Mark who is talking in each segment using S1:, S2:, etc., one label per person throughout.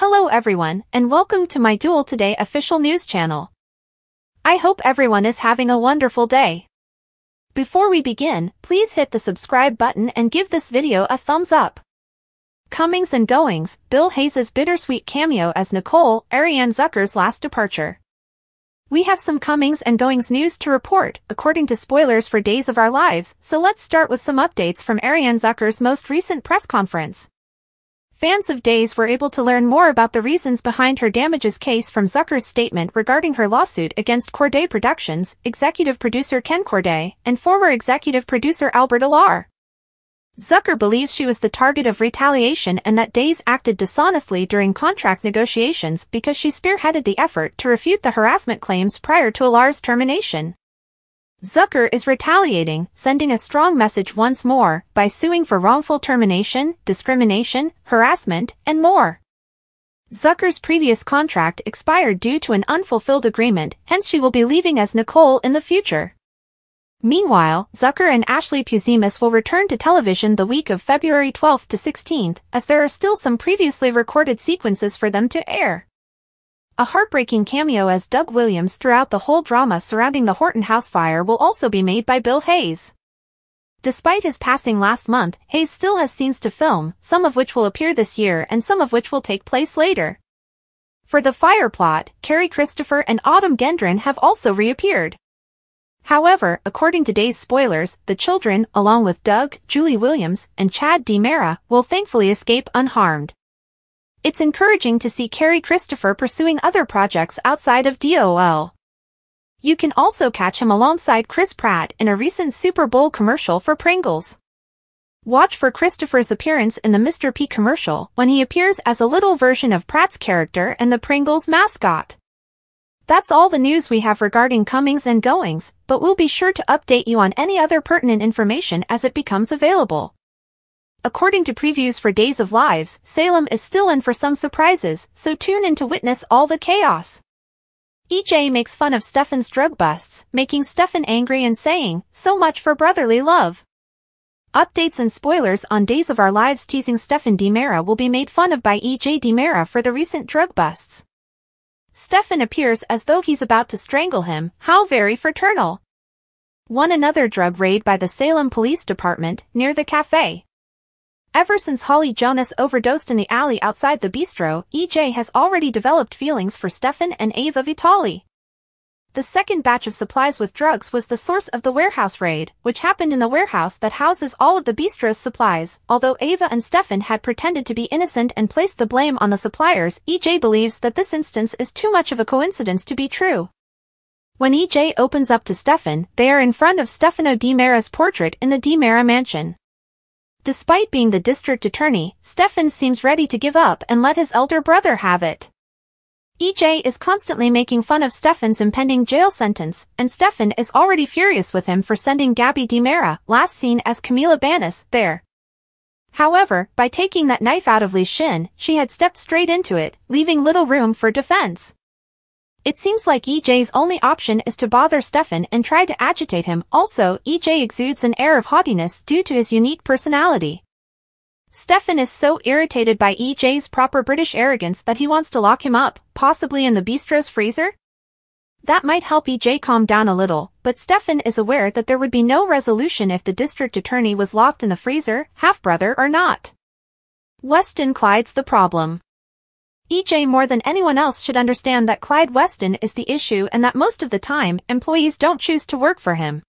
S1: Hello everyone and welcome to my Duel Today official news channel. I hope everyone is having a wonderful day. Before we begin, please hit the subscribe button and give this video a thumbs up. Comings and Goings, Bill Hayes' bittersweet cameo as Nicole, Ariane Zucker's last departure. We have some comings and goings news to report, according to spoilers for Days of Our Lives, so let's start with some updates from Ariane Zucker's most recent press conference. Fans of Days were able to learn more about the reasons behind her damages case from Zucker's statement regarding her lawsuit against Corday Productions, executive producer Ken Corday, and former executive producer Albert Alar. Zucker believes she was the target of retaliation and that Days acted dishonestly during contract negotiations because she spearheaded the effort to refute the harassment claims prior to Alar's termination. Zucker is retaliating, sending a strong message once more by suing for wrongful termination, discrimination, harassment, and more. Zucker's previous contract expired due to an unfulfilled agreement, hence she will be leaving as Nicole in the future. Meanwhile, Zucker and Ashley Puzimus will return to television the week of February 12 to 16, as there are still some previously recorded sequences for them to air. A heartbreaking cameo as Doug Williams throughout the whole drama surrounding the Horton House fire will also be made by Bill Hayes. Despite his passing last month, Hayes still has scenes to film, some of which will appear this year and some of which will take place later. For the fire plot, Carrie Christopher and Autumn Gendron have also reappeared. However, according to today's spoilers, the children, along with Doug, Julie Williams, and Chad DiMera, will thankfully escape unharmed. It's encouraging to see Carrie Christopher pursuing other projects outside of DOL. You can also catch him alongside Chris Pratt in a recent Super Bowl commercial for Pringles. Watch for Christopher's appearance in the Mr. P commercial when he appears as a little version of Pratt's character and the Pringles mascot. That's all the news we have regarding comings and goings, but we'll be sure to update you on any other pertinent information as it becomes available. According to previews for Days of Lives, Salem is still in for some surprises, so tune in to witness all the chaos. EJ makes fun of Stefan's drug busts, making Stefan angry and saying, so much for brotherly love. Updates and spoilers on Days of Our Lives teasing Stefan DiMera will be made fun of by EJ DiMera for the recent drug busts. Stefan appears as though he's about to strangle him, how very fraternal. One another drug raid by the Salem Police Department, near the cafe. Ever since Holly Jonas overdosed in the alley outside the bistro, EJ has already developed feelings for Stefan and Ava Vitali. The second batch of supplies with drugs was the source of the warehouse raid, which happened in the warehouse that houses all of the bistro's supplies. Although Ava and Stefan had pretended to be innocent and placed the blame on the suppliers, EJ believes that this instance is too much of a coincidence to be true. When EJ opens up to Stefan, they are in front of Stefano Di Mara's portrait in the Di Mara mansion. Despite being the district attorney, Stefan seems ready to give up and let his elder brother have it. EJ is constantly making fun of Stefan's impending jail sentence, and Stefan is already furious with him for sending Gabby DiMera, last seen as Camila Banis, there. However, by taking that knife out of Lee shin, she had stepped straight into it, leaving little room for defense. It seems like EJ's only option is to bother Stefan and try to agitate him. Also, EJ exudes an air of haughtiness due to his unique personality. Stefan is so irritated by EJ's proper British arrogance that he wants to lock him up, possibly in the bistro's freezer? That might help EJ calm down a little, but Stefan is aware that there would be no resolution if the district attorney was locked in the freezer, half-brother or not. Weston Clyde's the problem. EJ more than anyone else should understand that Clyde Weston is the issue and that most of the time, employees don't choose to work for him.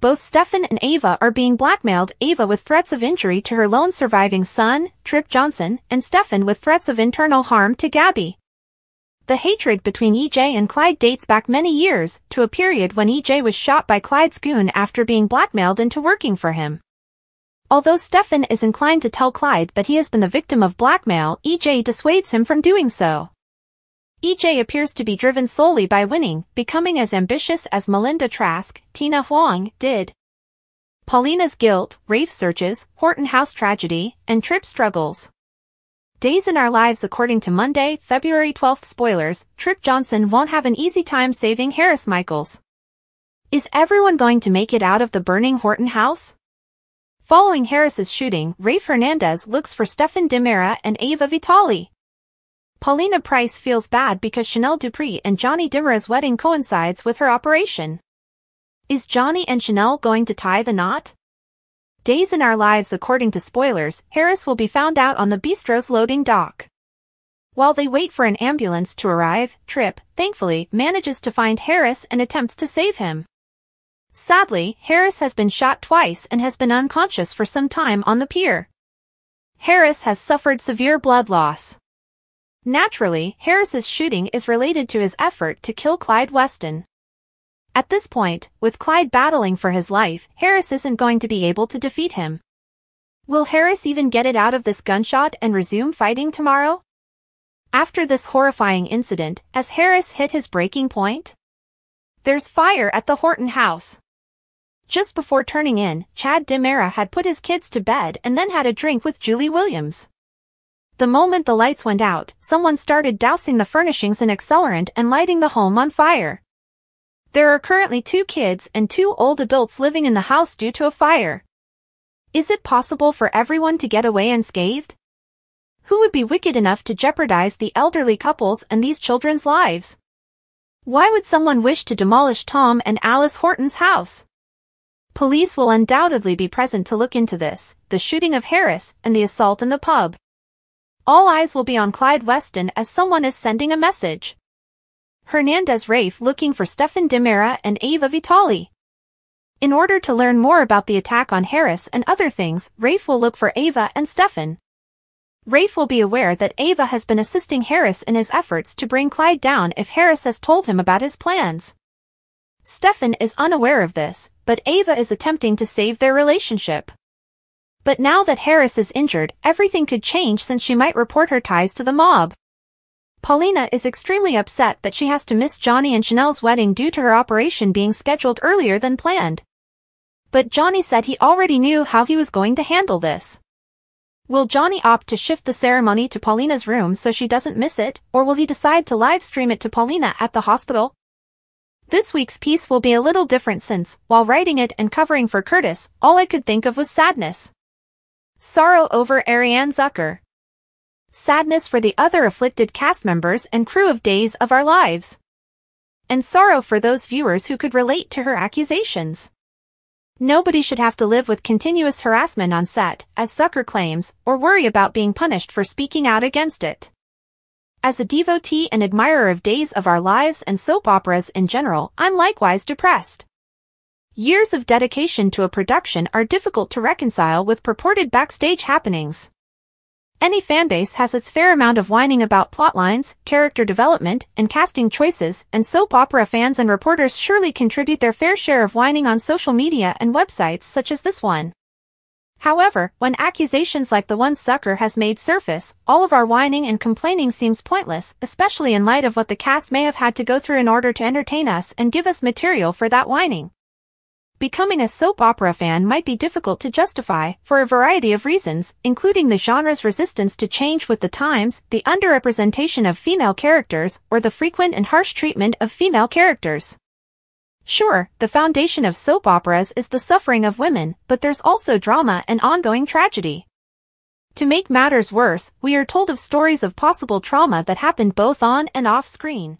S1: Both Stefan and Ava are being blackmailed, Ava with threats of injury to her lone surviving son, Trip Johnson, and Stefan with threats of internal harm to Gabby. The hatred between EJ and Clyde dates back many years, to a period when EJ was shot by Clyde's goon after being blackmailed into working for him. Although Stefan is inclined to tell Clyde that he has been the victim of blackmail, EJ dissuades him from doing so. EJ appears to be driven solely by winning, becoming as ambitious as Melinda Trask, Tina Huang, did. Paulina's guilt, rave searches, Horton House tragedy, and trip struggles. Days in Our Lives According to Monday, February 12th spoilers, Trip Johnson won't have an easy time saving Harris Michaels. Is everyone going to make it out of the burning Horton House? Following Harris's shooting, Ray Fernandez looks for Stefan Demera and Ava Vitali. Paulina Price feels bad because Chanel Dupree and Johnny Demera's wedding coincides with her operation. Is Johnny and Chanel going to tie the knot? Days in Our Lives According to spoilers, Harris will be found out on the bistro's loading dock. While they wait for an ambulance to arrive, Trip, thankfully, manages to find Harris and attempts to save him. Sadly, Harris has been shot twice and has been unconscious for some time on the pier. Harris has suffered severe blood loss. Naturally, Harris's shooting is related to his effort to kill Clyde Weston. At this point, with Clyde battling for his life, Harris isn't going to be able to defeat him. Will Harris even get it out of this gunshot and resume fighting tomorrow? After this horrifying incident, as Harris hit his breaking point, there's fire at the Horton house. Just before turning in, Chad Demera had put his kids to bed and then had a drink with Julie Williams. The moment the lights went out, someone started dousing the furnishings in accelerant and lighting the home on fire. There are currently two kids and two old adults living in the house due to a fire. Is it possible for everyone to get away unscathed? Who would be wicked enough to jeopardize the elderly couples and these children's lives? Why would someone wish to demolish Tom and Alice Horton's house? Police will undoubtedly be present to look into this, the shooting of Harris, and the assault in the pub. All eyes will be on Clyde Weston as someone is sending a message. Hernandez Rafe looking for Stefan Demera and Ava Vitali. In order to learn more about the attack on Harris and other things, Rafe will look for Ava and Stefan. Rafe will be aware that Ava has been assisting Harris in his efforts to bring Clyde down if Harris has told him about his plans. Stefan is unaware of this, but Ava is attempting to save their relationship. But now that Harris is injured, everything could change since she might report her ties to the mob. Paulina is extremely upset that she has to miss Johnny and Chanel's wedding due to her operation being scheduled earlier than planned. But Johnny said he already knew how he was going to handle this. Will Johnny opt to shift the ceremony to Paulina's room so she doesn't miss it, or will he decide to livestream it to Paulina at the hospital? This week's piece will be a little different since, while writing it and covering for Curtis, all I could think of was sadness. Sorrow over Ariane Zucker. Sadness for the other afflicted cast members and crew of Days of Our Lives. And sorrow for those viewers who could relate to her accusations. Nobody should have to live with continuous harassment on set, as Zucker claims, or worry about being punished for speaking out against it. As a devotee and admirer of Days of Our Lives and soap operas in general, I'm likewise depressed. Years of dedication to a production are difficult to reconcile with purported backstage happenings. Any fanbase has its fair amount of whining about plotlines, character development, and casting choices, and soap opera fans and reporters surely contribute their fair share of whining on social media and websites such as this one. However, when accusations like the one Sucker has made surface, all of our whining and complaining seems pointless, especially in light of what the cast may have had to go through in order to entertain us and give us material for that whining. Becoming a soap opera fan might be difficult to justify, for a variety of reasons, including the genre's resistance to change with the times, the underrepresentation of female characters, or the frequent and harsh treatment of female characters. Sure, the foundation of soap operas is the suffering of women, but there's also drama and ongoing tragedy. To make matters worse, we are told of stories of possible trauma that happened both on and off screen.